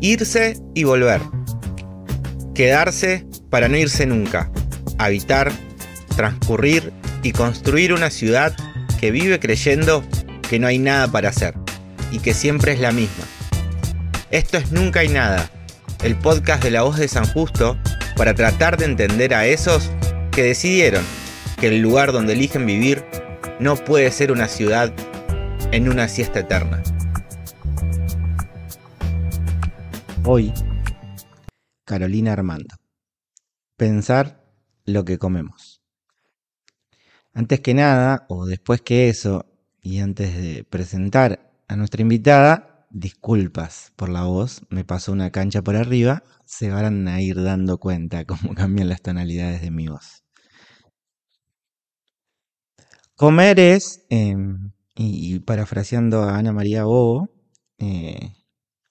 Irse y volver. Quedarse para no irse nunca. Habitar, transcurrir y construir una ciudad que vive creyendo que no hay nada para hacer y que siempre es la misma. Esto es Nunca hay nada, el podcast de La Voz de San Justo para tratar de entender a esos que decidieron que el lugar donde eligen vivir no puede ser una ciudad en una siesta eterna. Hoy, Carolina Armando. Pensar lo que comemos. Antes que nada, o después que eso, y antes de presentar a nuestra invitada, disculpas por la voz, me pasó una cancha por arriba, se van a ir dando cuenta cómo cambian las tonalidades de mi voz. Comer es, em, y parafraseando a Ana María Bobo, eh,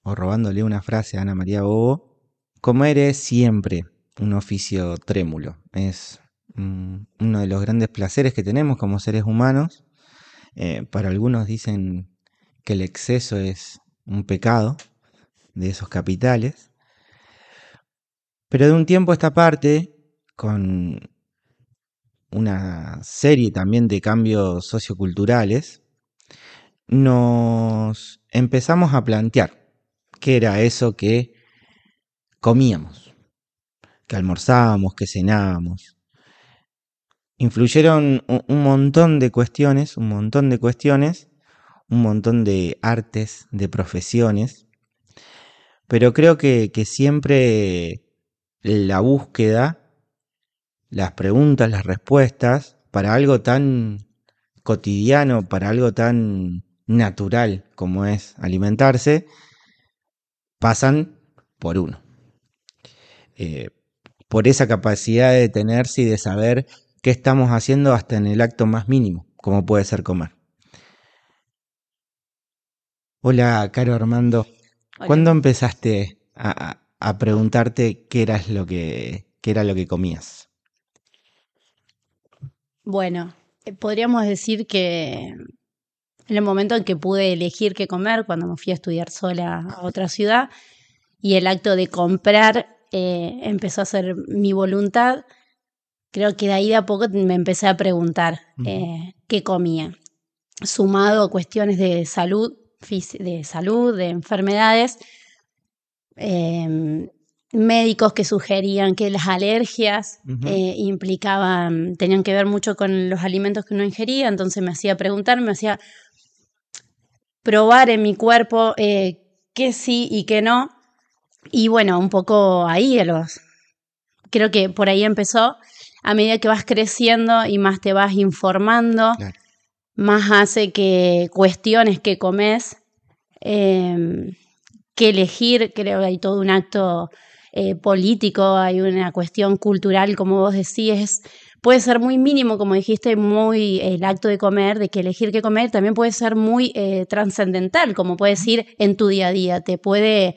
o robándole una frase a Ana María Bobo, comer es siempre un oficio trémulo. Es mm, uno de los grandes placeres que tenemos como seres humanos. Eh, para algunos dicen que el exceso es un pecado de esos capitales. Pero de un tiempo a esta parte, con una serie también de cambios socioculturales, nos empezamos a plantear qué era eso que comíamos, que almorzábamos, que cenábamos. Influyeron un montón de cuestiones, un montón de cuestiones, un montón de artes, de profesiones, pero creo que, que siempre la búsqueda, las preguntas, las respuestas, para algo tan cotidiano, para algo tan natural como es alimentarse, pasan por uno. Eh, por esa capacidad de detenerse y de saber qué estamos haciendo hasta en el acto más mínimo, como puede ser comer. Hola, Caro Armando. ¿Cuándo empezaste a, preguntarte qué, eras lo que, qué era lo que comías? Bueno, eh, podríamos decir que en el momento en que pude elegir qué comer cuando me fui a estudiar sola a otra ciudad y el acto de comprar eh, empezó a ser mi voluntad, creo que de ahí de a poco me empecé a preguntar eh, qué comía, sumado a cuestiones de salud, de salud, de enfermedades. Em, médicos que sugerían que las alergias eh, implicaban, tenían que ver mucho con los alimentos que uno ingería, entonces me hacía preguntar, me hacía probar en mi cuerpo eh, qué sí y qué no. Y bueno, un poco ahí los. Creo que por ahí empezó. A medida que vas creciendo y más te vas informando, más hace que cuestiones que comes, em, que elegir. Creo que hay todo un acto eh, político, hay una cuestión cultural, como vos decís puede ser muy mínimo, como dijiste, muy el acto de comer, de que elegir qué comer, también puede ser muy eh, trascendental, como puedes ir en tu día a día, te puede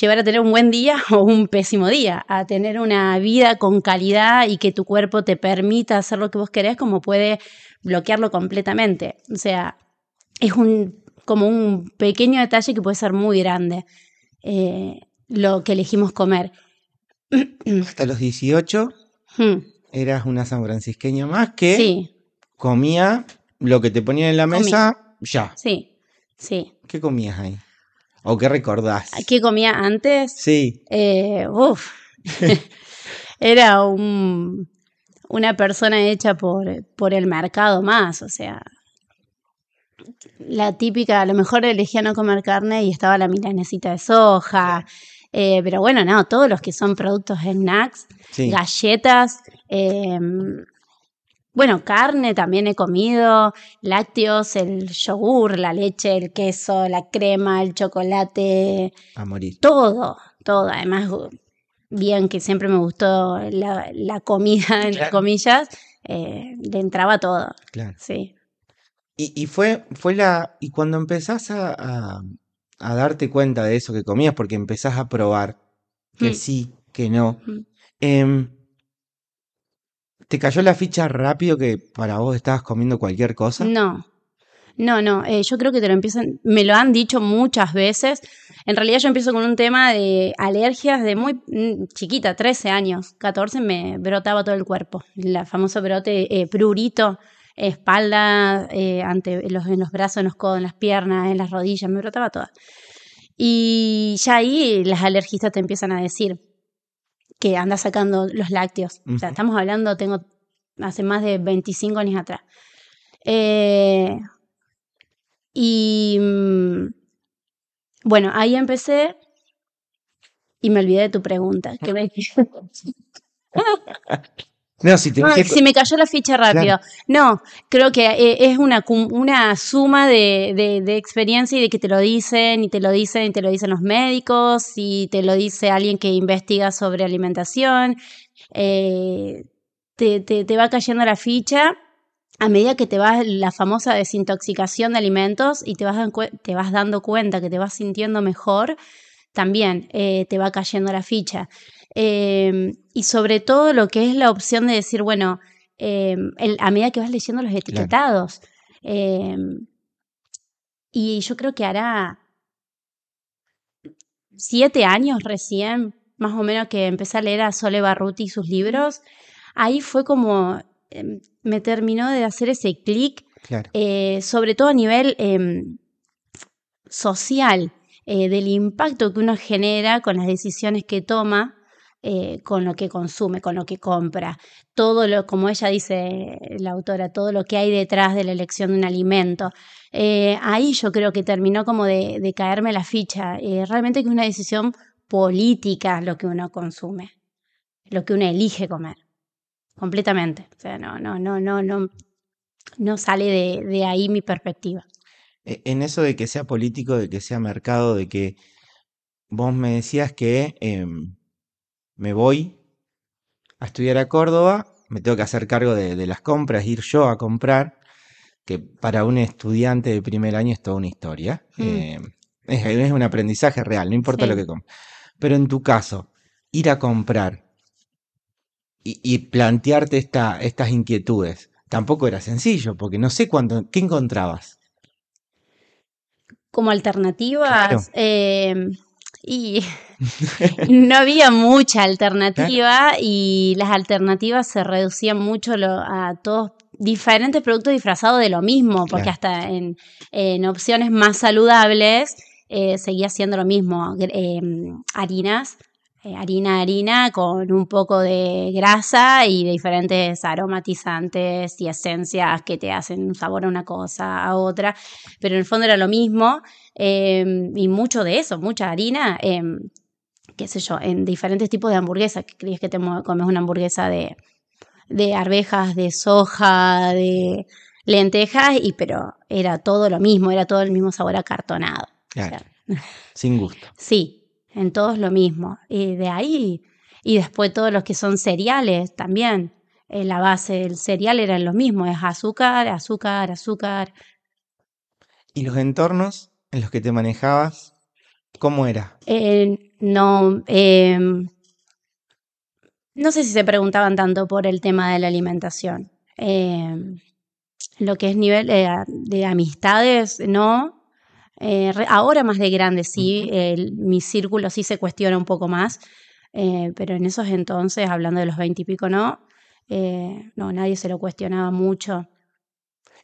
llevar a tener un buen día o un pésimo día, a tener una vida con calidad y que tu cuerpo te permita hacer lo que vos querés, como puede bloquearlo completamente. O sea, es un, como un pequeño detalle que puede ser muy grande eh, lo que elegimos comer. Hasta los 18 eras una sanfrancisqueña más que comía lo que te ponían en la mesa ya. Sí, sí. ¿Qué comías ahí? ¿O qué recordás? Ah, ¿Qué comía antes? Sí. Eh, uf. Era un, una persona hecha por, por el mercado más, o sea. La típica, a lo mejor elegía no comer carne y estaba la milanesita de soja. Eh, pero bueno, no, todos los que son productos snacks, Nax, galletas, Em, bueno, carne también he comido, lácteos, el yogur, la leche, el queso, la crema, el chocolate. Todo, todo. Además, bien que siempre me gustó la, comida, entre comillas, eh, le entraba todo. Claro. Sí. Y, fue, fue la. Y cuando empezás a, darte cuenta de eso que comías, porque empezás a probar que mm. sí, que no. Eh, ¿Te cayó la ficha rápido que para vos estabas comiendo cualquier cosa? No. No, no, eh, yo creo que te lo empiezan, me lo han dicho muchas veces. En realidad yo empiezo con un tema de alergias de muy mm, chiquita, 13 años, 14 me brotaba todo el cuerpo. El famoso brote eh, prurito, espalda, eh, en los brazos, en los codos, en las piernas, en las rodillas, me brotaba todo. Y ya ahí las alergistas te empiezan a decir, que anda sacando los lácteos. O sea, estamos hablando, tengo hace más de 25 años atrás. Eh, y mm, bueno, ahí empecé y me olvidé de tu pregunta. si ah, me cayó la ficha rápido. No, creo que eh, es una, una suma de, experiencia y de que te lo dicen y te lo dicen y te lo dicen los médicos y te lo dice alguien que investiga sobre alimentación. Eh, te, va cayendo la ficha a medida que te vas la famosa desintoxicación de alimentos y te vas, te vas dando cuenta que te vas sintiendo mejor, también eh, te va cayendo la ficha. Em, y sobre todo lo que es la opción de decir, bueno, em, a medida que vas leyendo los etiquetados. Em, y yo creo que hará siete años recién, más o menos, que empecé a leer a Sole Barruti y sus libros. Ahí fue como me terminó de hacer ese clic, eh, sobre todo a nivel social, eh, del impacto que uno genera con las decisiones que toma eh, con lo que consume, con lo que compra. Todo lo, como ella dice la autora, todo lo que hay detrás de la elección de un alimento. Eh, ahí yo creo que terminó como de, caerme la ficha. Eh, realmente que es una decisión política lo que uno consume, lo que uno elige comer. Completamente. O sea, no, no, no, no, no, no sale de, ahí mi perspectiva. E-, en eso de que sea político, de que sea mercado, de que vos me decías que em, me voy a estudiar a Córdoba, me tengo que hacer cargo de, las compras, ir yo a comprar, que para un estudiante de primer año es toda una historia. Mm. Eh, es, un aprendizaje real, no importa lo que compres. Pero en tu caso, ir a comprar y, plantearte estas inquietudes, tampoco era sencillo, porque no sé cuánto, ¿qué encontrabas? Como alternativas, eh, y no había mucha alternativa y las alternativas se reducían mucho a todos diferentes productos disfrazados de lo mismo, porque hasta en, opciones más saludables eh, seguía siendo lo mismo, eh, harinas, eh, harina, harina, con un poco de grasa y diferentes aromatizantes y esencias que te hacen un sabor a una cosa, a otra, pero en el fondo era lo mismo y mucho de eso, mucha harina, qué sé yo, en diferentes tipos de hamburguesas, que crees que te comes una hamburguesa de, de arvejas, de soja, de lentejas, y pero era todo lo mismo, era todo el mismo sabor acartonado. Claro. sin gusto. Sí, en todos lo mismo. Y de ahí, y después todos los que son cereales también. Eh, la base del cereal era lo mismo, es azúcar, azúcar, azúcar. ¿Y los entornos en los que te manejabas? ¿Cómo era? En no, em, no sé si se preguntaban tanto por el tema de la alimentación. Em, lo que es nivel eh, de, amistades, no. Eh, ahora más de grande sí, mi círculo sí se cuestiona un poco más, eh, pero en esos entonces, hablando de los pico, no, no, nadie se lo cuestionaba mucho.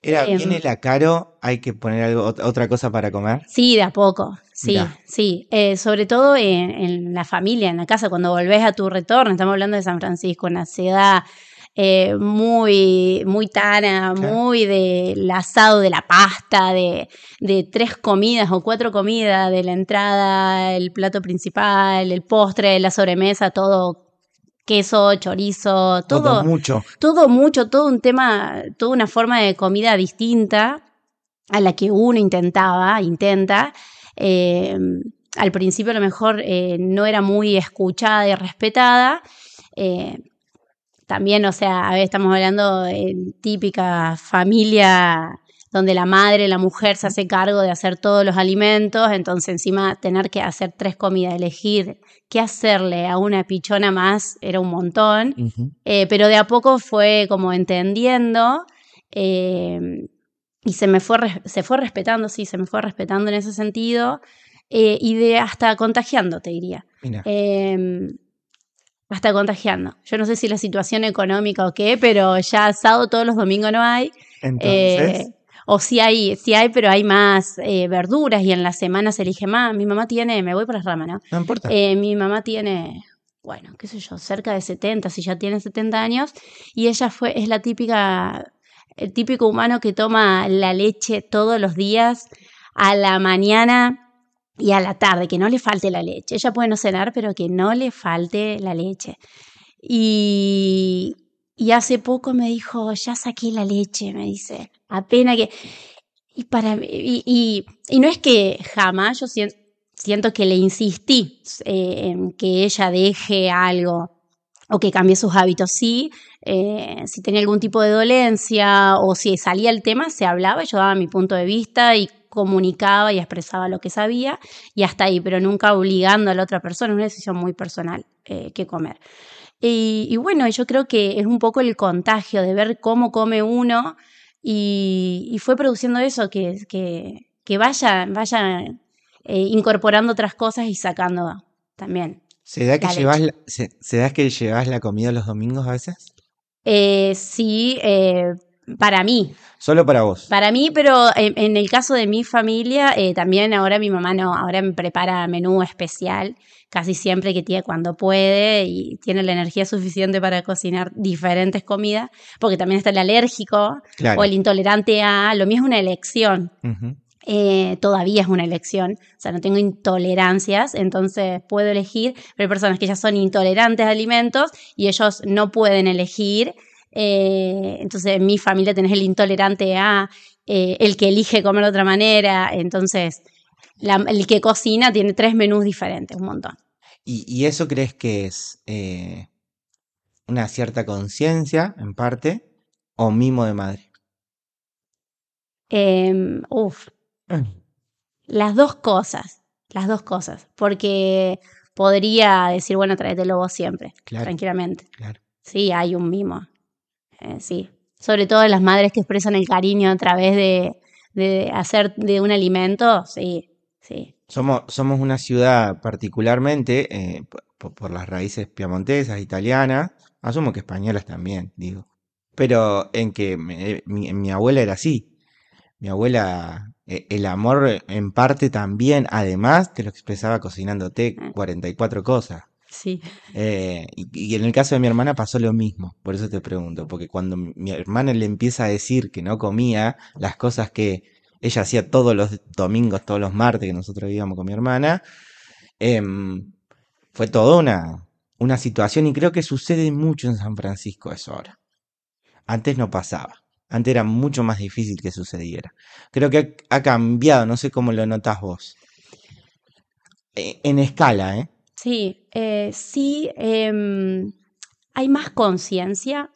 Era, em. ¿viene la caro? ¿Hay que poner algo, otra cosa para comer? Sí, de a poco. Sí, sí. Eh, sobre todo en, la familia, en la casa, cuando volvés a tu retorno, estamos hablando de San Francisco, una ciudad eh, muy, muy tana, muy del asado, de la pasta, de, tres comidas o cuatro comidas, de la entrada, el plato principal, el postre, la sobremesa, todo queso, chorizo, todo, todo mucho. Todo mucho, todo un tema, toda una forma de comida distinta a la que uno intentaba, intenta, eh, al principio a lo mejor eh, no era muy escuchada y respetada. Eh, también, o sea, a veces estamos hablando de típica familia donde la madre, la mujer se hace cargo de hacer todos los alimentos, entonces encima tener que hacer tres comidas, elegir qué hacerle a una pichona más era un montón, pero de a poco fue como entendiendo y se me fue, se fue respetando, sí, se me fue respetando en ese sentido eh, y de hasta contagiando, te diría. Em, hasta contagiando. Yo no sé si la situación económica o qué, pero ya sábado todos los domingos no hay. Entonces. Eh, o si sí hay, sí hay, pero hay más eh, verduras y en la semana se elige más. Mi mamá tiene, me voy por las ramas, ¿no? No importa. mi mamá tiene, bueno, qué sé yo, cerca de 70, si ya tiene 70 años, y ella fue, es la típica el típico humano que toma la leche todos los días, a la mañana y a la tarde, que no le falte la leche. Ella puede no cenar, pero que no le falte la leche. Y, hace poco me dijo, ya saqué la leche, me dice, apenas que... Y, para, y, no es que jamás yo siento, que le insistí eh, en que ella deje algo, o que cambie sus hábitos. Sí, eh, si tenía algún tipo de dolencia o si salía el tema, se hablaba, yo daba mi punto de vista y comunicaba y expresaba lo que sabía y hasta ahí, pero nunca obligando a la otra persona, es una decisión muy personal eh, que comer. Y, bueno, yo creo que es un poco el contagio de ver cómo come uno y, fue produciendo eso, que, que, vaya, vaya eh, incorporando otras cosas y sacando también. ¿Se da, que llevas la, se, que llevas la comida los domingos a veces? Eh, sí, eh, para mí. Solo para vos. Para mí, pero en, el caso de mi familia, eh, también ahora mi mamá ahora me prepara menú especial casi siempre que tiene cuando puede y tiene la energía suficiente para cocinar diferentes comidas, porque también está el alérgico o el intolerante a, lo mismo es una elección. Ajá. Eh, todavía es una elección, o sea, no tengo intolerancias, entonces puedo elegir, pero hay personas que ya son intolerantes a alimentos y ellos no pueden elegir. Eh, entonces, en mi familia tenés el intolerante a eh, el que elige comer de otra manera, entonces, el que cocina tiene tres menús diferentes, un montón. ¿Y, eso crees que es una cierta conciencia, en parte, o mimo de madre? Em, uf, Las dos cosas, las dos cosas, porque podría decir, bueno, tráetelo lobo siempre, tranquilamente. Claro. Sí, hay un mimo, eh, sí. Sobre todo las madres que expresan el cariño a través de, de hacer de un alimento, sí, sí. Somos, somos una ciudad particularmente, eh, por, las raíces piamontesas, italianas, asumo que españolas también, digo. Pero en que mi, mi, abuela era así. Mi abuela eh, el amor eh, en parte también, además, te lo expresaba cocinándote 44 mm. cosas. Sí. Eh, y, en el caso de mi hermana pasó lo mismo, por eso te pregunto, porque cuando mi hermana le empieza a decir que no comía las cosas que ella hacía todos los domingos, todos los martes que nosotros vivíamos con mi hermana, em, fue toda una, una situación y creo que sucede mucho en San Francisco eso ahora. Antes no pasaba. Antes era mucho más difícil que sucediera. Creo que ha cambiado, no sé cómo lo notas vos. E, en escala, ¿eh? Sí, eh, sí, em, hay más conciencia.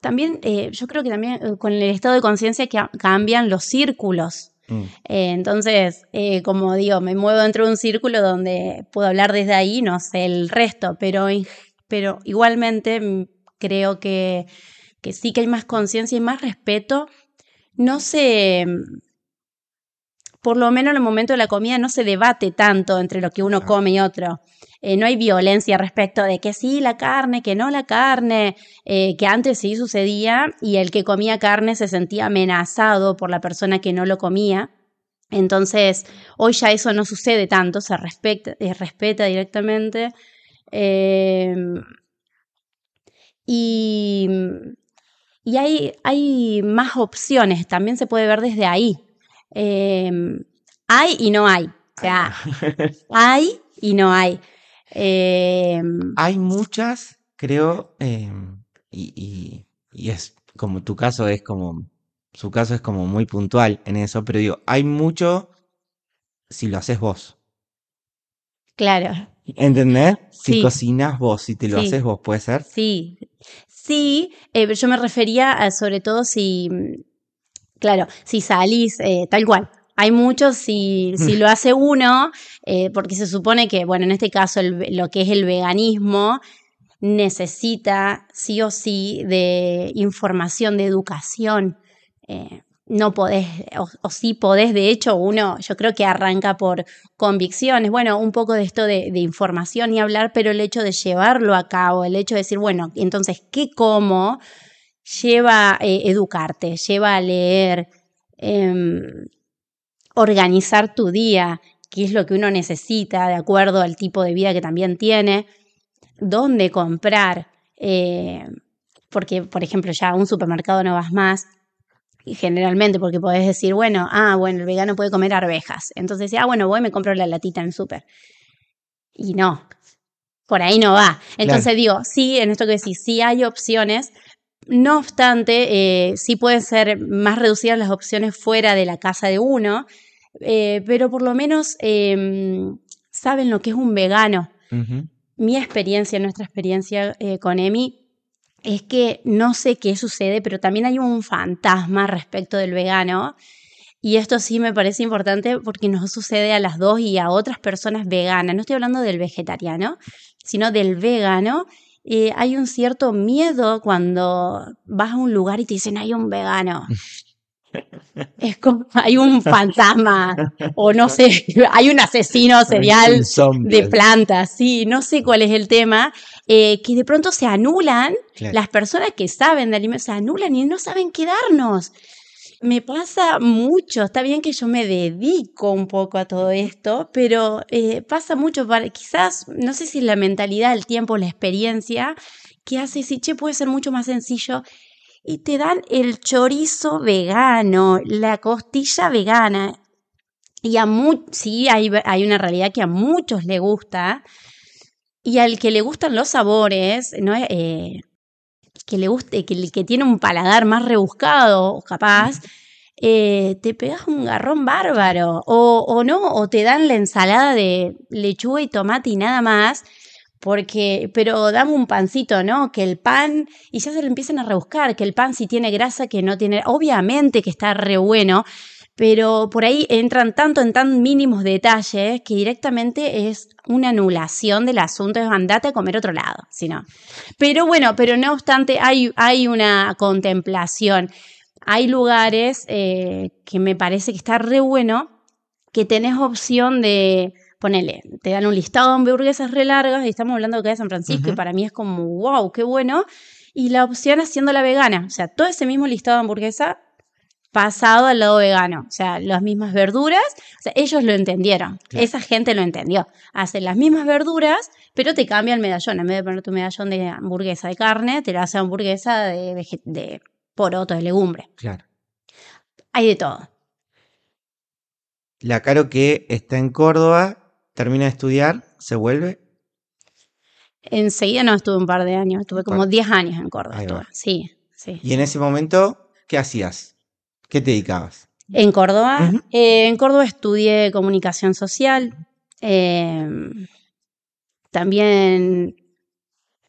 También, eh, yo creo que también eh, con el estado de conciencia que cambian los círculos. Mm. entonces, como digo, me muevo dentro de un círculo donde puedo hablar desde ahí, no sé el resto, pero, pero igualmente mm, creo que que sí que hay más conciencia y más respeto, no se, por lo menos en el momento de la comida no se debate tanto entre lo que uno come y otro. Eh, no hay violencia respecto de que sí la carne, que no la carne, eh, que antes sí sucedía y el que comía carne se sentía amenazado por la persona que no lo comía. Entonces, hoy ya eso no sucede tanto, se eh, respeta directamente. Em, y y hay, hay más opciones, también se puede ver desde ahí. Em, hay y no hay. O sea, hay y no hay. Em, hay muchas, creo, em, y, es como tu caso es como, su caso es como muy puntual en eso, pero digo, hay mucho si lo haces vos. Claro. ¿Entendés? Si cocinas vos, si te lo haces vos, ¿puede ser? Sí, Sí, eh, yo me refería sobre todo si, claro, si salís eh, tal cual. Hay muchos, si, lo hace uno, eh, porque se supone que, bueno, en este caso lo que es el veganismo necesita sí o sí de información, de educación no podés, o, sí podés, de hecho uno yo creo que arranca por convicciones, bueno, un poco de esto de, información y hablar, pero el hecho de llevarlo a cabo, el hecho de decir, bueno, entonces, ¿qué cómo Lleva a eh, educarte, lleva a leer, em, organizar tu día, qué es lo que uno necesita de acuerdo al tipo de vida que también tiene, dónde comprar, eh, porque por ejemplo ya a un supermercado no vas más, generalmente, porque podés decir, bueno, ah, bueno, el vegano puede comer arvejas. Entonces, ah, bueno, voy y me compro la latita en el súper. Y no, por ahí no va. Entonces digo, sí, en esto que decís, sí hay opciones. No obstante, eh, sí pueden ser más reducidas las opciones fuera de la casa de uno, eh, pero por lo menos em, saben lo que es un vegano. Mi experiencia, nuestra experiencia eh, con Emi, es que no sé qué sucede, pero también hay un fantasma respecto del vegano. Y esto sí me parece importante porque nos sucede a las dos y a otras personas veganas. No estoy hablando del vegetariano, sino del vegano. Eh, hay un cierto miedo cuando vas a un lugar y te dicen hay un vegano. Es como hay un fantasma o no sé, hay un asesino serial de plantas, sí, no sé cuál es el tema, eh, que de pronto se anulan, las personas que saben de alimentos se anulan y no saben qué darnos. Me pasa mucho, está bien que yo me dedico un poco a todo esto, pero eh, pasa mucho, quizás, no sé si la mentalidad, el tiempo, la experiencia, que hace si, che, puede ser mucho más sencillo y te dan el chorizo vegano, la costilla vegana. Y a mu sí, hay, hay, una realidad que a muchos le gusta, y al que le gustan los sabores, ¿no? Eh, que le guste, que, tiene un paladar más rebuscado, capaz, eh, te pegas un garrón bárbaro. O, o, no, o te dan la ensalada de lechuga y tomate y nada más. Porque, pero dame un pancito, ¿no? Que el pan, y ya se lo empiezan a rebuscar, que el pan si tiene grasa, que no tiene, obviamente que está re bueno, pero por ahí entran tanto en tan mínimos detalles que directamente es una anulación del asunto, de andate a comer otro lado, si Pero bueno, pero no obstante, hay, una contemplación. Hay lugares eh, que me parece que está re bueno, que tenés opción de, ponele, te dan un listado de hamburguesas re largas, y estamos hablando de San Francisco, y para mí es como, wow, qué bueno. Y la opción haciendo la vegana, o sea, todo ese mismo listado de hamburguesas pasado al lado vegano, o sea, las mismas verduras, sea, ellos lo entendieron, esa gente lo entendió, hacen las mismas verduras, pero te cambian el medallón, en vez de poner tu medallón de hamburguesa de carne, te lo hace hamburguesa de, poroto de legumbre. Claro. Hay de todo. La Caro que está en Córdoba, termina de estudiar, se vuelve. Enseguida no estuve un par de años, estuve como 10 años en Córdoba. sí, sí. Y en ese momento, ¿qué hacías? ¿Qué te dedicabas? En Córdoba. Eh, en Córdoba estudié comunicación social. Em, también,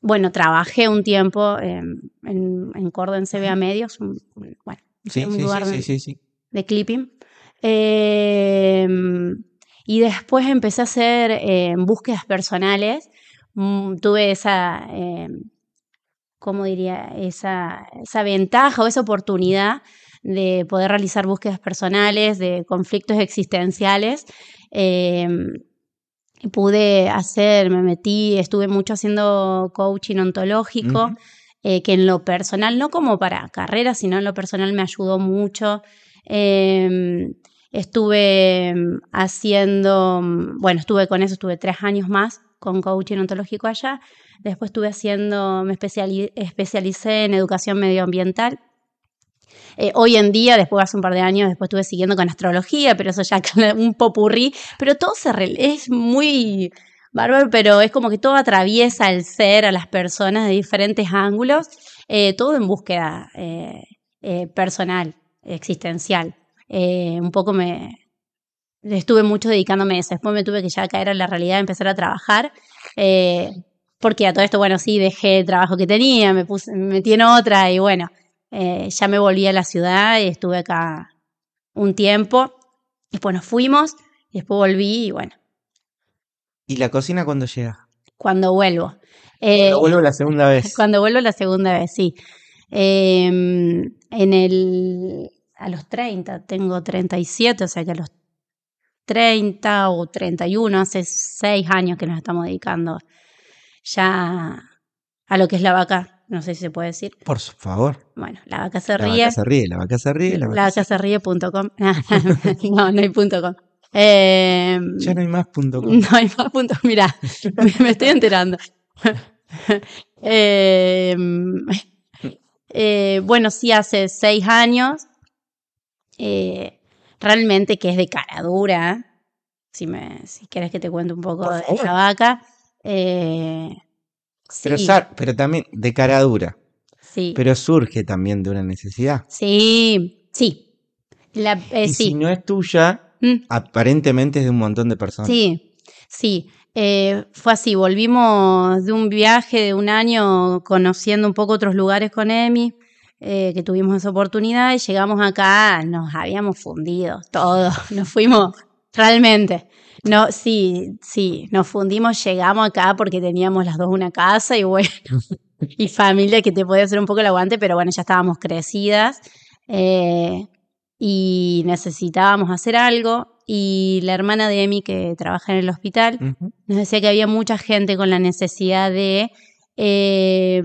bueno, trabajé un tiempo em, en, Córdoba, en CBA Medios, un, lugar de, clipping. Em, y después empecé a hacer búsquedas personales. Mm, tuve esa, ¿cómo diría? Esa, esa ventaja o esa oportunidad de poder realizar búsquedas personales, de conflictos existenciales. Eh, pude hacer, me metí, estuve mucho haciendo coaching ontológico, eh, que en lo personal, no como para carrera, sino en lo personal me ayudó mucho. Eh, estuve haciendo, bueno, estuve con eso, estuve tres años más con coaching ontológico allá. Después estuve haciendo, me especialicé en educación medioambiental eh, hoy en día, después hace un par de años, después estuve siguiendo con astrología, pero eso ya un popurrí, pero todo se es muy bárbaro, pero es como que todo atraviesa el ser, a las personas de diferentes ángulos, eh, todo en búsqueda eh, personal, existencial. un poco me, estuve mucho dedicándome a eso. Después me tuve que ya caer a la realidad, empezar a trabajar. porque a todo esto, bueno, sí, dejé el trabajo que tenía, me puse, me metí en otra y bueno, eh, ya me volví a la ciudad y estuve acá un tiempo. Después nos fuimos, después volví y bueno. ¿Y la cocina cuando llega? Cuando vuelvo. cuando eh, vuelvo la segunda vez. Cuando vuelvo la segunda vez, sí. Em, en el, a los 30, tengo 37, o sea que a los 30 o 31, hace 6 años que nos estamos dedicando ya a lo que es la vaca no sé si se puede decir. Por favor. Bueno, la vaca se ríe. La vaca se ríe, la vaca se ríe. La vaca, la vaca se ríe.com. no, no hay punto com. Em, ya no hay más punto com. No hay más punto. Mira, me, estoy enterando. Em, eh, bueno, sí, hace seis años. Eh, realmente que es de cara dura. Si, me, si quieres que te cuente un poco de la vaca. Eh, pero, también de cara dura. Pero surge también de una necesidad. Sí, sí. Eh, si no es tuya, mm. aparentemente es de un montón de personas. Sí, sí. Eh, fue así, volvimos de un viaje de un año conociendo un poco otros lugares con Emi, eh, que tuvimos esa oportunidad y llegamos acá, nos habíamos fundido todos, nos fuimos realmente. No, sí, sí, nos fundimos, llegamos acá porque teníamos las dos una casa y bueno, y familia que te podía hacer un poco el aguante, pero bueno, ya estábamos crecidas eh, y necesitábamos hacer algo. Y la hermana de Emi, que trabaja en el hospital, nos decía que había mucha gente con la necesidad de, eh,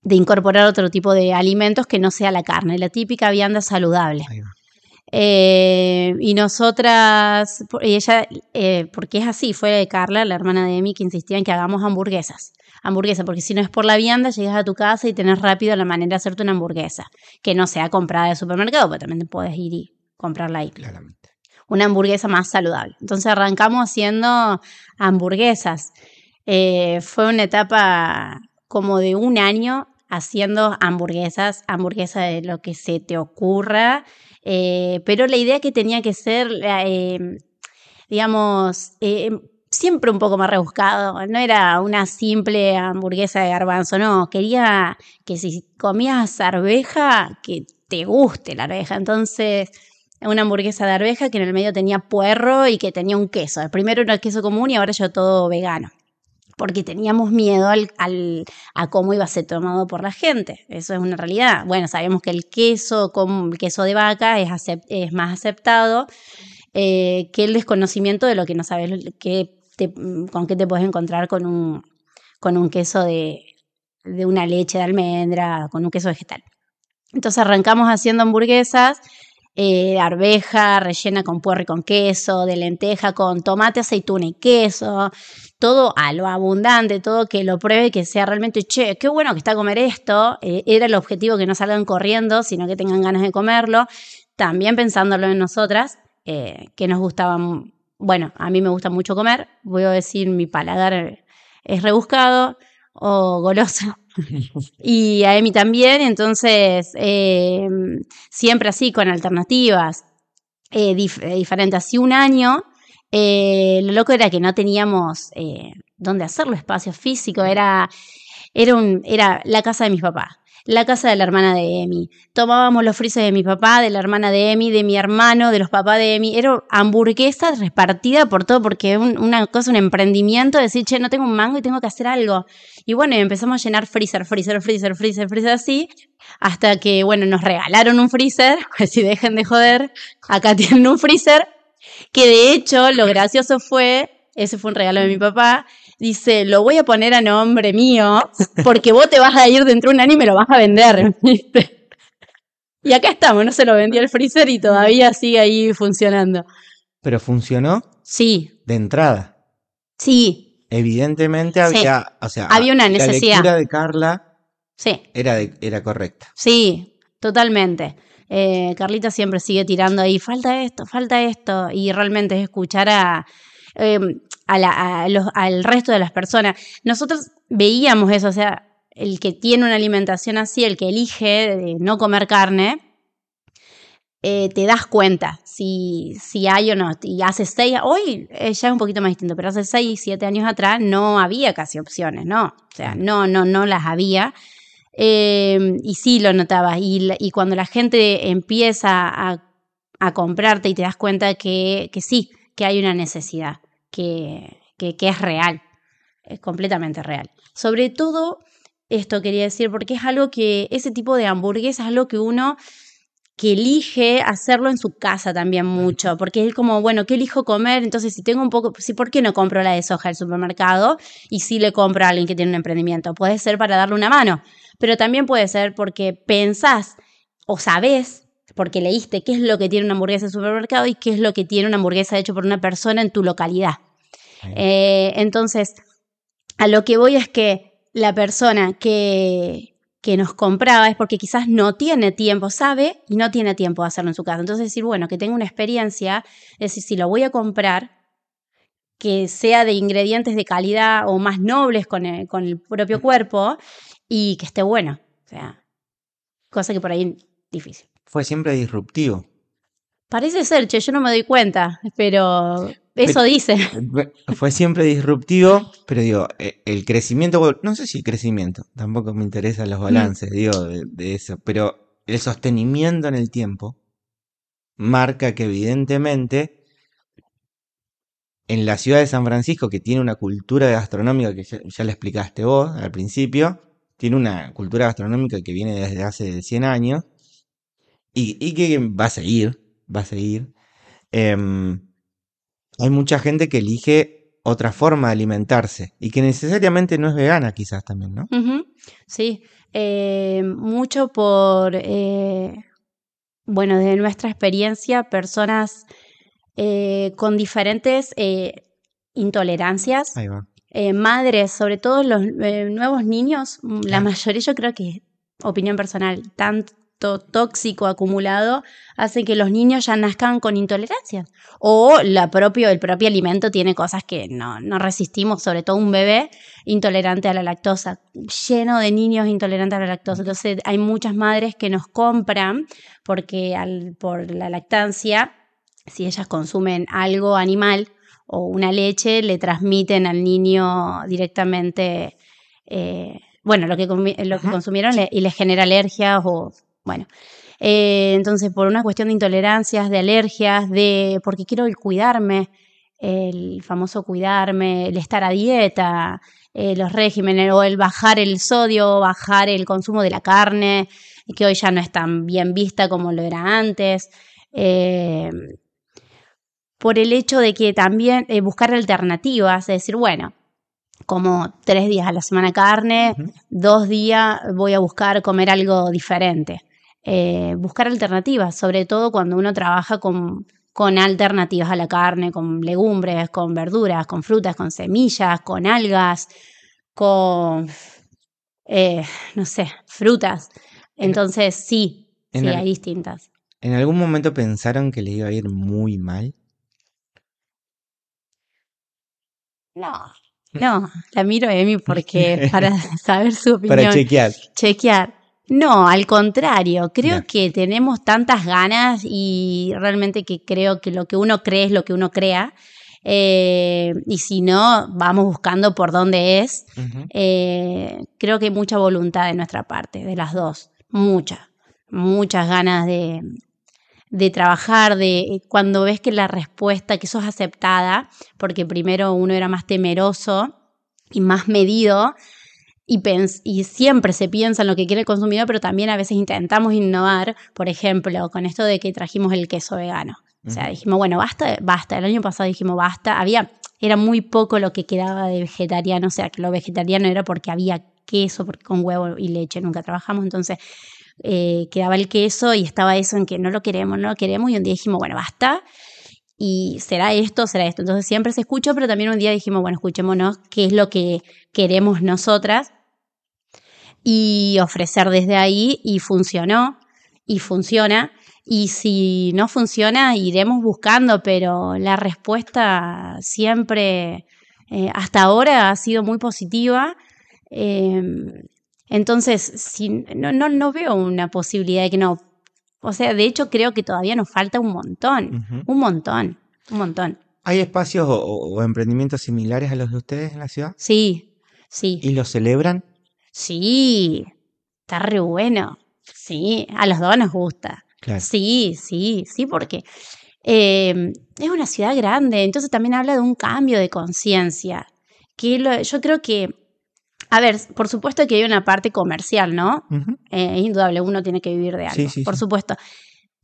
de incorporar otro tipo de alimentos que no sea la carne, la típica vianda saludable. Eh, y nosotras, y ella, eh, porque es así, fue Carla, la hermana de Emi, que insistía en que hagamos hamburguesas. Hamburguesa, porque si no es por la vianda, llegas a tu casa y tenés rápido la manera de hacerte una hamburguesa, que no sea comprada de supermercado, pero también te puedes ir y comprarla ahí. Claramente. Una hamburguesa más saludable. Entonces arrancamos haciendo hamburguesas. Eh, fue una etapa como de un año haciendo hamburguesas, hamburguesas de lo que se te ocurra. Eh, pero la idea que tenía que ser, em, digamos, eh, em, siempre un poco más rebuscado. No era una simple hamburguesa de garbanzo, no. Quería que si comías arveja, que te guste la arveja. Entonces, una hamburguesa de arveja que en el medio tenía puerro y que tenía un queso. El primero era el queso común y ahora yo todo vegano porque teníamos miedo al, a cómo iba a ser tomado por la gente. Eso es una realidad. Bueno, sabemos que el queso, con, queso de vaca es, es más aceptado eh, que el desconocimiento de lo que no sabes con qué te puedes encontrar con un, con un queso de, una leche de almendra, con un queso vegetal. Entonces arrancamos haciendo hamburguesas. Eh, arveja rellena con puerro y con queso, de lenteja con tomate, aceituna y queso, todo a lo abundante, todo que lo pruebe, que sea realmente, che, qué bueno que está a comer esto, eh, era el objetivo que no salgan corriendo, sino que tengan ganas de comerlo, también pensándolo en nosotras, eh, que nos gustaban bueno, a mí me gusta mucho comer, voy a decir, mi paladar es rebuscado o goloso. y a Emi también, entonces, em, siempre así, con alternativas eh, diferentes. Así un año eh, lo loco era que no teníamos eh, dónde hacerlo, espacio físico, era, era, un, era la casa de mis papás, la casa de la hermana de Emi. Tomábamos los freezer de mi papá, de la hermana de Emi, de mi hermano, de los papás de Emi. Era hamburguesa repartida por todo, porque es una cosa, un emprendimiento, decir, che, no tengo un mango y tengo que hacer algo. Y bueno, empezamos a llenar freezer, freezer, freezer, freezer, freezer así, hasta que, bueno, nos regalaron un freezer, pues si dejen de joder, acá tienen un freezer que de hecho, lo gracioso fue, ese fue un regalo de mi papá, dice, lo voy a poner a nombre mío porque vos te vas a ir dentro de un año y me lo vas a vender. y acá estamos, no se lo vendió el freezer y todavía sigue ahí funcionando. ¿Pero funcionó? Sí. De entrada. Sí. Evidentemente había, o sea, había una necesidad. La lectura de Carla sí. era, era correcta. Sí, totalmente. Eh, Carlita siempre sigue tirando ahí, falta esto, falta esto, y realmente es escuchar a, em, al resto de las personas. Nosotros veíamos eso, o sea, el que tiene una alimentación así, el que elige no comer carne, eh, te das cuenta si, si hay o no. Y hace seis, hoy eh, ya es un poquito más distinto, pero hace seis, siete años atrás no había casi opciones, ¿no? O sea, no, no, no las había. Em, y sí lo notabas. Y, y, cuando la gente empieza a, comprarte y te das cuenta que, sí, que hay una necesidad, que, que, es real, es completamente real. Sobre todo, esto quería decir, porque es algo que, ese tipo de hamburguesas es lo que uno que elige hacerlo en su casa también mucho, porque es como, bueno, ¿qué elijo comer? Entonces, si tengo un poco, si, ¿por qué no compro la de soja del supermercado? Y si le compro a alguien que tiene un emprendimiento, puede ser para darle una mano, pero también puede ser porque pensás o sabes porque leíste qué es lo que tiene una hamburguesa del supermercado y qué es lo que tiene una hamburguesa hecho por una persona en tu localidad. Eh, entonces, a lo que voy es que la persona que, que nos compraba es porque quizás no tiene tiempo, sabe y no tiene tiempo de hacerlo en su casa. Entonces decir, bueno, que tenga una experiencia, es decir, si lo voy a comprar, que sea de ingredientes de calidad o más nobles con el, con el propio mm. cuerpo y que esté bueno. O sea, cosa que por ahí es difícil. Fue siempre disruptivo. Parece ser, che, yo no me doy cuenta, pero eso dice. Fue siempre disruptivo, pero digo, e, el crecimiento, no sé si el crecimiento, tampoco me interesan los mm. balances, digo, de, eso, pero el sostenimiento en el tiempo marca que evidentemente en la ciudad de San Francisco, que tiene una cultura gastronómica que ya, le explicaste vos al principio, tiene una cultura gastronómica que viene desde hace 100 años y, y que va a seguir, va a seguir. Eh, hay mucha gente que elige otra forma de alimentarse y que necesariamente no es vegana quizás también, ¿no? Sí, eh, mucho por, eh, bueno, desde nuestra experiencia, personas eh, con diferentes intolerancias. Ahí va. madres, sobre todo los nuevos niños, mm, la mayoría yo creo que, opinión personal, tanto tóxico acumulado hace que los niños ya nazcan con intolerancia. O la propio, el propio alimento tiene cosas que no, resistimos, sobre todo un bebé intolerante a la lactosa, lleno de niños intolerantes a la lactosa. Entonces hay muchas madres que nos compran porque por la lactancia, si ellas consumen algo animal o una leche, le transmiten al niño directamente... Eh, bueno, lo que, lo que consumieron y les genera alergias o bueno, eh, entonces por una cuestión de intolerancias, de alergias, de porque quiero cuidarme, el famoso cuidarme, el estar a dieta, eh, los regímenes o el bajar el sodio, bajar el consumo de la carne, que hoy ya no es tan bien vista como lo era antes. Eh, por el hecho de que también buscar alternativas, es decir, bueno, como tres días a la semana carne, dos días voy a buscar comer algo diferente. Eh, buscar alternativas, sobre todo cuando uno trabaja con, alternativas a la carne, con legumbres, con verduras, con frutas, con semillas, con algas, con, eh, no sé, frutas. Entonces, sí, hay distintas. ¿En algún momento pensaron que le iba a ir muy mal? No. No, la miro a Emi porque para saber su opinión. Para Chequear. No, al contrario, creo que tenemos tantas ganas y realmente que creo que lo que uno cree es lo que uno crea. Eh, y si no, vamos buscando por dónde es. Eh, creo que hay mucha voluntad de nuestra parte, de las dos, muchas, muchas ganas de, trabajar, de cuando ves que la respuesta, que sos aceptada, porque primero uno era más temeroso y más medido, y, siempre se piensa en lo que quiere el consumidor, pero también a veces intentamos innovar, por ejemplo, con esto de que trajimos el queso vegano. O sea, dijimos, bueno, basta, basta. El año pasado dijimos, basta. Había, era muy poco lo que quedaba de vegetariano, o sea, que lo vegetariano era porque había queso, porque con huevo y leche nunca trabajamos, entonces eh, quedaba el queso y estaba eso en que no lo queremos, no lo queremos, y un día dijimos, bueno, basta, y será esto, será esto. Entonces siempre se escuchó, pero también un día dijimos, bueno, escuchémonos qué es lo que queremos nosotras y ofrecer desde ahí y funcionó y funciona. Y si no funciona, iremos buscando, pero la respuesta siempre, eh, hasta ahora, ha sido muy positiva. Em, entonces, no, no, no veo una posibilidad de que no, o sea, de hecho creo que todavía nos falta un montón, un montón, un montón. ¿Hay espacios o, emprendimientos similares a los de ustedes en la ciudad? Sí, sí. ¿Y los celebran? Sí, está re bueno. Sí, a los dos nos gusta. Sí, sí, sí, porque em, es una ciudad grande, entonces también habla de un cambio de conciencia. Que yo creo que a ver, por supuesto que hay una parte comercial, ¿no? Eh, es indudable, uno tiene que vivir de algo, por supuesto.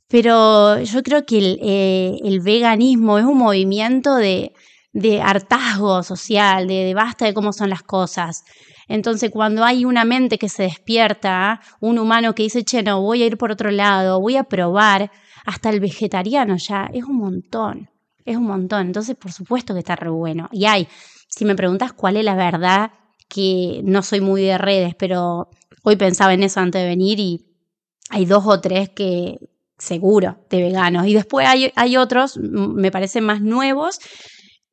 Pero yo creo que eh, el, veganismo es un movimiento de, de hartazgo social, de, de, basta de cómo son las cosas. Entonces, cuando hay una mente que se despierta, un humano que dice, che, no, voy a ir por otro lado, voy a probar, hasta el vegetariano ya, es un montón, es un montón. Entonces, por supuesto que está re bueno. Y hay, si me preguntas cuál es la verdad que no soy muy de redes, pero hoy pensaba en eso antes de venir y hay dos o tres que seguro de veganos. Y después hay, otros, mm, me parecen más nuevos,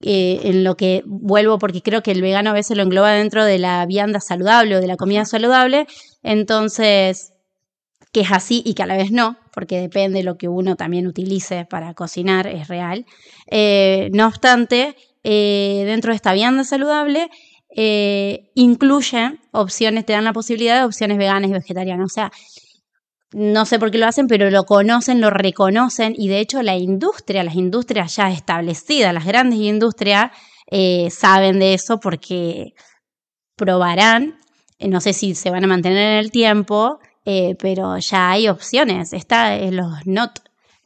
eh, en lo que vuelvo porque creo que el vegano a veces lo engloba dentro de la vianda saludable o de la comida saludable. Entonces, que es así y que a la vez no, porque depende de lo que uno también utilice para cocinar, es real. Eh, no obstante, eh, dentro de esta vianda saludable eh, incluye opciones, te dan la posibilidad de opciones veganas y vegetarianas. O sea, no sé por qué lo hacen, pero lo conocen, lo reconocen y de hecho la industria, las industrias ya establecidas, las grandes industrias eh, saben de eso porque probarán, eh, no sé si se van a mantener en el tiempo, eh, pero ya hay opciones. Está en los not,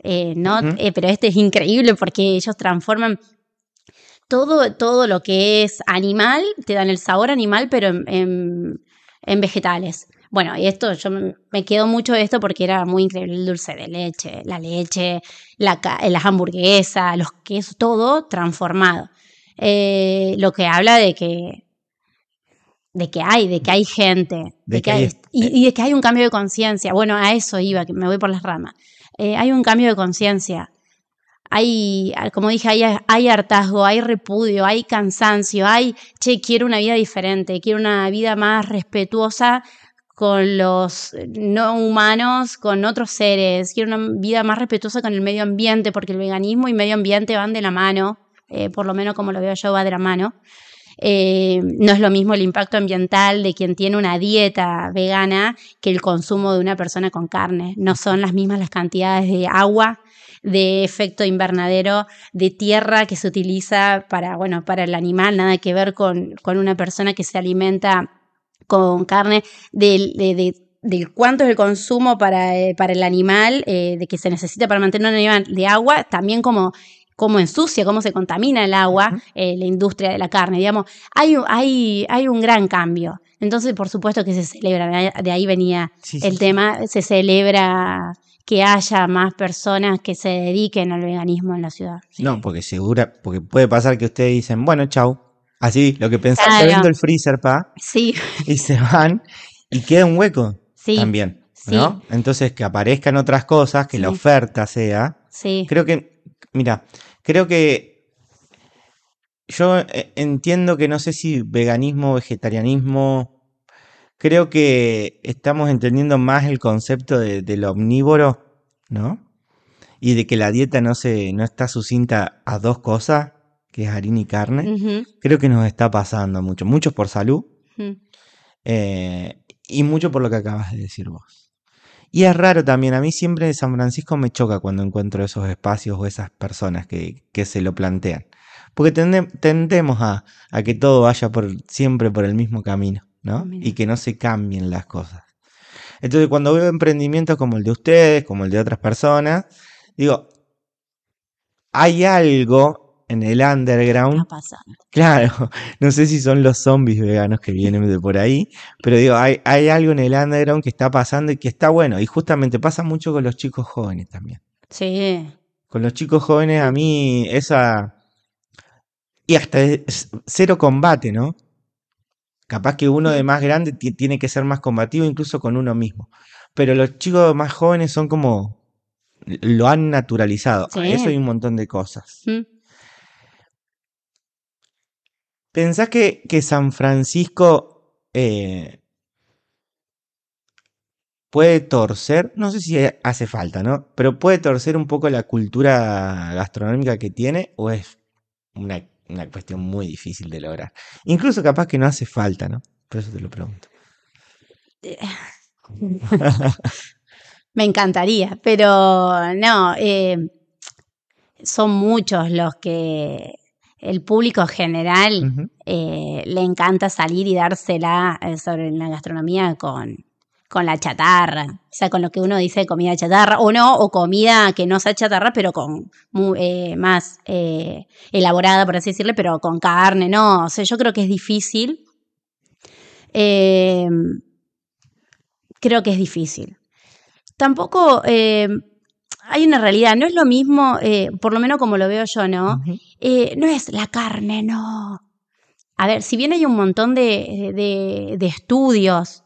pero este es increíble porque ellos transforman todo, todo lo que es animal, te dan el sabor animal, pero en, vegetales. Bueno, y esto, yo me quedo mucho de esto porque era muy increíble el dulce de leche, la leche, las hamburguesas, los quesos, todo transformado. Eh, lo que habla de que de que hay, de que hay gente, de, que hay, y, de que hay un cambio de conciencia. Bueno, a eso iba, que me voy por las ramas. Eh, hay un cambio de conciencia hay, ah, como dije, hay, hay, hartazgo, hay repudio, hay cansancio, hay, che, quiero una vida diferente, quiero una vida más respetuosa con los eh, no humanos, con otros seres, quiero una vida más respetuosa con el medio ambiente, porque el veganismo y medio ambiente van de la mano, eh, por lo menos como lo veo yo, va de la mano. Eh, no es lo mismo el impacto ambiental de quien tiene una dieta vegana que el consumo de una persona con carne. No son las mismas las cantidades de agua, de efecto invernadero de tierra que se utiliza para, bueno, para el animal, nada que ver con, con una persona que se alimenta con carne, de, cuánto es el consumo para, eh, para el animal, eh, de que se necesita para mantener un animal de agua, también como cómo ensucia, cómo se contamina el agua, eh, la industria de la carne, digamos, hay, hay, hay un gran cambio. Entonces, por supuesto que se celebra, de ahí venía el tema, se celebra que haya más personas que se dediquen al veganismo en la ciudad. No, porque segura, porque puede pasar que ustedes dicen, bueno, chau. Así, lo que pensaste claro. viendo el freezer, pa. Sí. Y se van y queda un hueco también. ¿no? Entonces, que aparezcan otras cosas, que la oferta sea. Sí. Creo que, mira, creo que yo eh, entiendo que no sé si veganismo, vegetarianismo, creo que estamos entendiendo más el concepto de, del omnívoro, ¿no? Y de que la dieta no, se, no está sucinta a dos cosas, que es harina y carne. Creo que nos está pasando mucho, mucho por salud eh, y mucho por lo que acabas de decir vos. Y es raro también, a mí siempre en San Francisco me choca cuando encuentro esos espacios o esas personas que, se lo plantean. Porque tendemos a, a que todo vaya por, siempre por el mismo camino. Ah, y que no se cambien las cosas. Entonces, cuando veo emprendimientos como el de ustedes, como el de otras personas, digo, hay algo en el underground. Claro, no sé si son los zombies veganos que vienen de por ahí, pero digo, hay, hay algo en el underground que está pasando y que está bueno. Y justamente pasa mucho con los chicos jóvenes también. Sí. Con los chicos jóvenes, a mí, esa. Y hasta cero combate, ¿no? Capaz que uno de más grande tiene que ser más combativo incluso con uno mismo. Pero los chicos más jóvenes son como lo han naturalizado. Eso hay un montón de cosas. Mm. ¿Pensás que, San Francisco eh, puede torcer? No sé si hace falta, ¿no? Pero puede torcer un poco la cultura gastronómica que tiene o es una una cuestión muy difícil de lograr. Incluso capaz que no hace falta, ¿no? Por eso te lo pregunto. Me encantaría, pero no, eh, son muchos los que el público general eh, le encanta salir y dársela eh, sobre la gastronomía con, con la chatarra, o sea, con lo que uno dice comida chatarra, o no, o comida que no sea chatarra, pero con eh, más eh, elaborada, por así decirle, pero con carne, no, o sea, yo creo que es difícil. Em, creo que es difícil. Tampoco em, hay una realidad, no es lo mismo, eh, por lo menos como lo veo yo, ¿no? no es la carne, no. A ver, si bien hay un montón de, de, de estudios,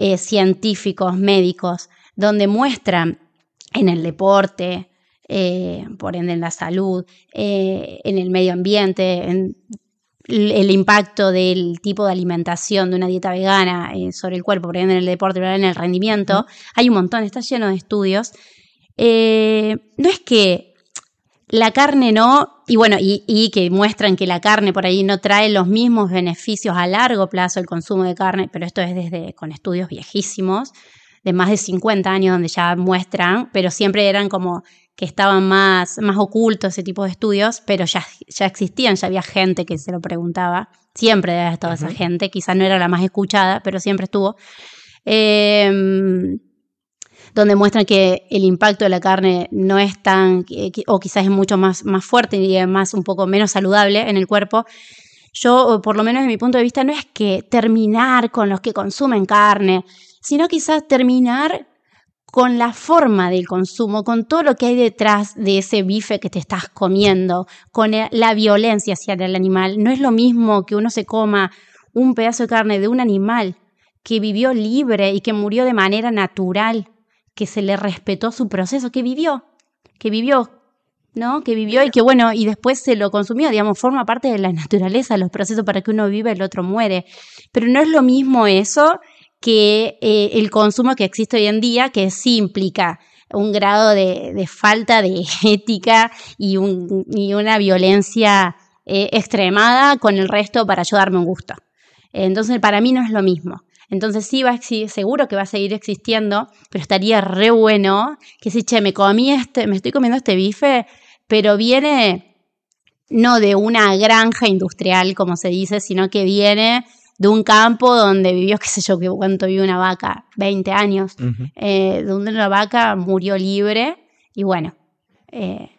eh, científicos, médicos, donde muestran en el deporte, eh, por ende en la salud, eh, en el medio ambiente, en el impacto del tipo de alimentación de una dieta vegana sobre el cuerpo, por ende en el deporte, en el rendimiento, hay un montón, está lleno de estudios. no es que la carne no, y bueno, y, que muestran que la carne por ahí no trae los mismos beneficios a largo plazo el consumo de carne, pero esto es desde con estudios viejísimos, de más de 50 años donde ya muestran, pero siempre eran como que estaban más, más ocultos ese tipo de estudios, pero ya, ya existían, ya había gente que se lo preguntaba, siempre había toda esa gente, quizá no era la más escuchada, pero siempre estuvo. Em, donde muestran que el impacto de la carne no es tan, eh, o quizás es mucho más, más fuerte y además un poco menos saludable en el cuerpo. Yo, por lo menos desde mi punto de vista, no es que terminar con los que consumen carne, sino quizás terminar con la forma del consumo, con todo lo que hay detrás de ese bife que te estás comiendo, con la violencia hacia el animal. No es lo mismo que uno se coma un pedazo de carne de un animal que vivió libre y que murió de manera natural que se le respetó su proceso, que vivió, que vivió, ¿no? Que vivió y que bueno, y después se lo consumió, digamos, forma parte de la naturaleza, los procesos para que uno viva, el otro muere. Pero no es lo mismo eso que eh, el consumo que existe hoy en día, que sí implica un grado de, falta de ética y, una violencia eh, extremada con el resto para ayudarme un gusto. Entonces, para mí no es lo mismo. Entonces sí va seguro que va a seguir existiendo, pero estaría re bueno que si, che, me comí este, me estoy comiendo este bife, pero viene no de una granja industrial, como se dice, sino que viene de un campo donde vivió, qué sé yo, cuánto vivió una vaca, 20 años, eh, donde una vaca murió libre y bueno, eh,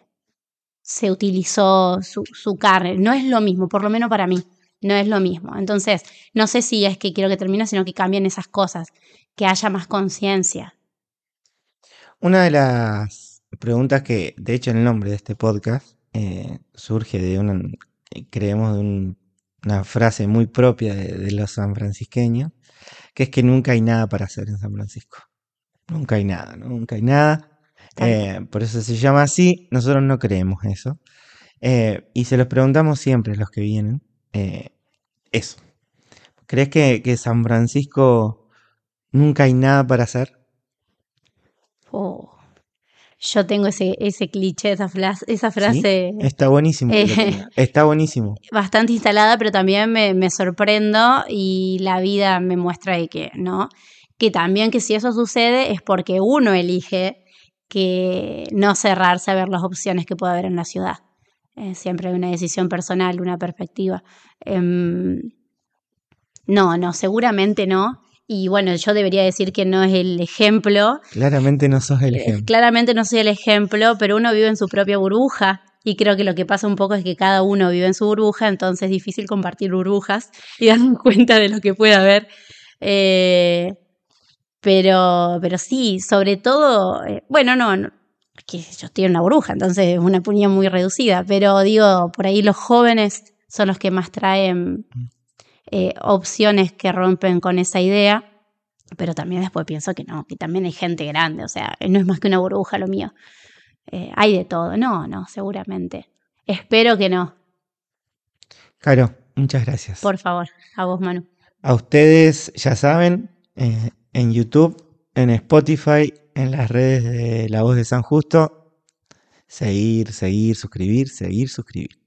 se utilizó su carne. No es lo mismo, por lo menos para mí no es lo mismo. Entonces, no sé si es que quiero que termine, sino que cambien esas cosas, que haya más conciencia. Una de las preguntas que, de hecho, el nombre de este podcast eh, surge de una, eh, creemos, de una frase muy propia de, los los sanfrancisqueños, que es que nunca hay nada para hacer en San Francisco. Nunca hay nada, nunca hay nada. Eh, por eso se llama así. Nosotros no creemos eso. y se los preguntamos siempre los que vienen. Eh, eso. ¿Crees que, San Francisco nunca hay nada para hacer? Oh, yo tengo ese, ese cliché, esa, frase. Esa frase Está buenísimo. Eh, está buenísimo. Bastante instalada, pero también me, sorprendo y la vida me muestra de que, ¿no? Que también que si eso sucede es porque uno elige que no cerrarse a ver las opciones que puede haber en la ciudad siempre hay una decisión personal, una perspectiva. Em, no, no, seguramente no. Y bueno, yo debería decir que no es el ejemplo. Claramente no sos el eh, ejemplo. claramente no soy el ejemplo, pero uno vive en su propia burbuja. Y creo que lo que pasa un poco es que cada uno vive en su burbuja, entonces es difícil compartir burbujas y dar cuenta de lo que puede haber. Eh, pero, pero sí, sobre todo, eh, bueno, no que ellos tienen una burbuja, entonces es una puña muy reducida, pero digo, por ahí los jóvenes son los que más traen mm. eh, opciones que rompen con esa idea, pero también después pienso que no, que también hay gente grande, o sea, no es más que una burbuja lo mío, eh, hay de todo, no, no, seguramente, espero que no. Caro, muchas gracias. Por favor, a vos Manu. A ustedes ya saben, eh, en YouTube, en Spotify en las redes de La Voz de San Justo. Seguir, seguir, suscribir, seguir, suscribir.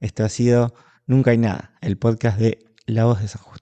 Esto ha sido Nunca hay nada, el podcast de La Voz de San Justo.